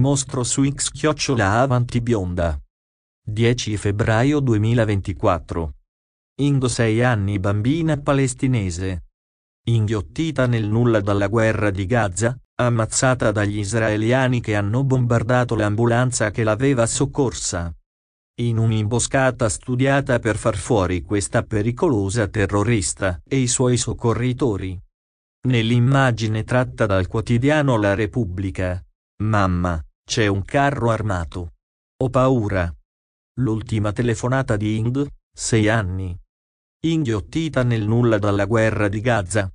Mostro su X chiocciola avanti bionda. 10 febbraio 2024. Indo 6 anni bambina palestinese. Inghiottita nel nulla dalla guerra di Gaza, ammazzata dagli israeliani che hanno bombardato l'ambulanza che l'aveva soccorsa. In un'imboscata studiata per far fuori questa pericolosa terrorista e i suoi soccorritori. Nell'immagine tratta dal quotidiano La Repubblica. Mamma, c'è un carro armato. Ho paura. L'ultima telefonata di Ind, sei anni. Inghiottita nel nulla dalla guerra di Gaza.